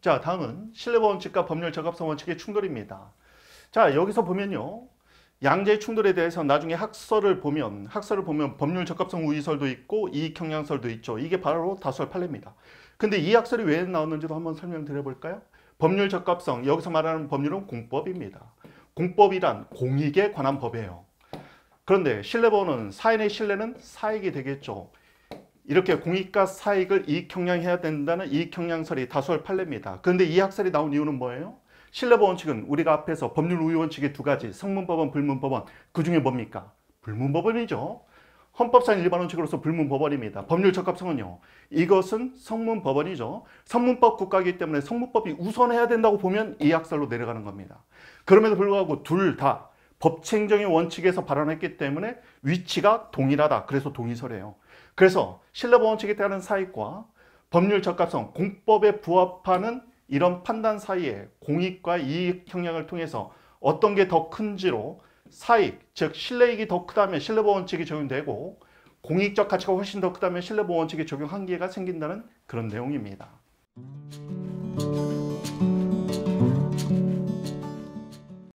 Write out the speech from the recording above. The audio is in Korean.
자, 다음은 신뢰보 원칙과 법률 적합성 원칙의 충돌입니다. 자, 여기서 보면요. 양자의 충돌에 대해서 나중에 학설을 보면 학설을 보면 법률 적합성 우위설도 있고 이익 경향설도 있죠. 이게 바로 다수설 판례입니다. 근데 이 학설이 왜 나왔는지도 한번 설명드려 볼까요? 법률 적합성, 여기서 말하는 법률은 공법입니다. 공법이란 공익에 관한 법이에요. 그런데 신뢰보는 사인의 신뢰는 사익이 되겠죠. 이렇게 공익과 사익을 이익형량해야 된다는 이익형량설이 다수할 판례입니다. 그런데 이 학설이 나온 이유는 뭐예요? 신뢰보 원칙은 우리가 앞에서 법률 우유 원칙의 두 가지 성문법원, 불문법원 그 중에 뭡니까? 불문법원이죠. 헌법상 일반 원칙으로서 불문법원입니다. 법률 적합성은요. 이것은 성문법원이죠. 성문법 국가이기 때문에 성문법이 우선해야 된다고 보면 이 학설로 내려가는 겁니다. 그럼에도 불구하고 둘다 법칙행정의 원칙에서 발언했기 때문에 위치가 동일하다. 그래서 동의설이에요. 그래서 실내보 원칙에 따른 사익과 법률 적합성, 공법에 부합하는 이런 판단 사이에 공익과 이익 형량을 통해서 어떤 게 더 큰지로 사익, 즉 신뢰익이 더 크다면 신뢰보 원칙이 적용되고 공익적 가치가 훨씬 더 크다면 신뢰보 원칙이 적용 한계가 생긴다는 그런 내용입니다.